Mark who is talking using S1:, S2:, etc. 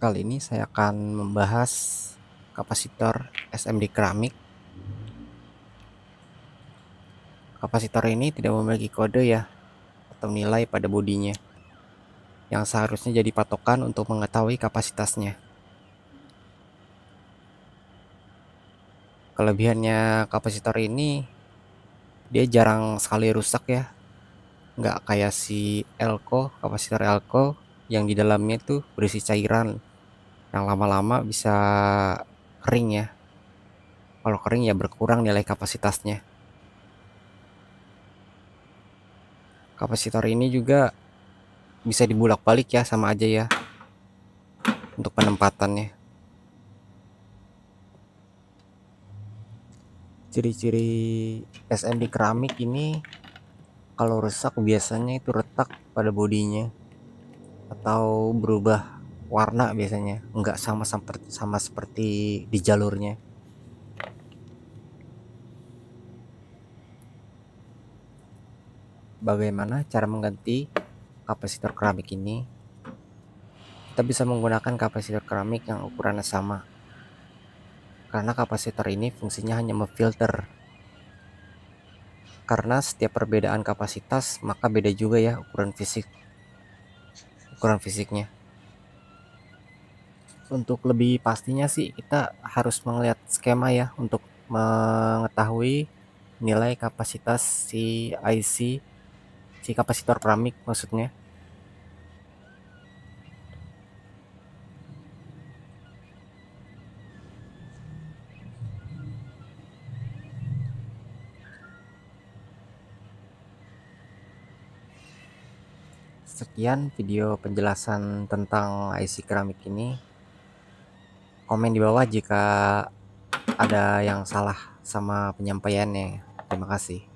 S1: kali ini saya akan membahas kapasitor SMD keramik. Kapasitor ini tidak memiliki kode ya atau nilai pada bodinya yang seharusnya jadi patokan untuk mengetahui kapasitasnya. Kelebihannya kapasitor ini dia jarang sekali rusak ya. Nggak kayak si elko, kapasitor elko yang di dalamnya tuh berisi cairan yang lama-lama bisa kering ya. Kalau kering ya berkurang nilai kapasitasnya. Kapasitor ini juga bisa dibulak-balik ya sama aja ya untuk penempatannya. Ciri-ciri SMD keramik ini kalau rusak biasanya itu retak pada bodinya atau berubah warna biasanya nggak sama seperti sama seperti di jalurnya bagaimana cara mengganti kapasitor keramik ini kita bisa menggunakan kapasitor keramik yang ukurannya sama karena kapasitor ini fungsinya hanya memfilter karena setiap perbedaan kapasitas maka beda juga ya ukuran fisik ukuran fisiknya untuk lebih pastinya sih kita harus melihat skema ya untuk mengetahui nilai kapasitas si IC si kapasitor keramik maksudnya sekian video penjelasan tentang IC keramik ini komen di bawah jika ada yang salah sama penyampaiannya. Terima kasih.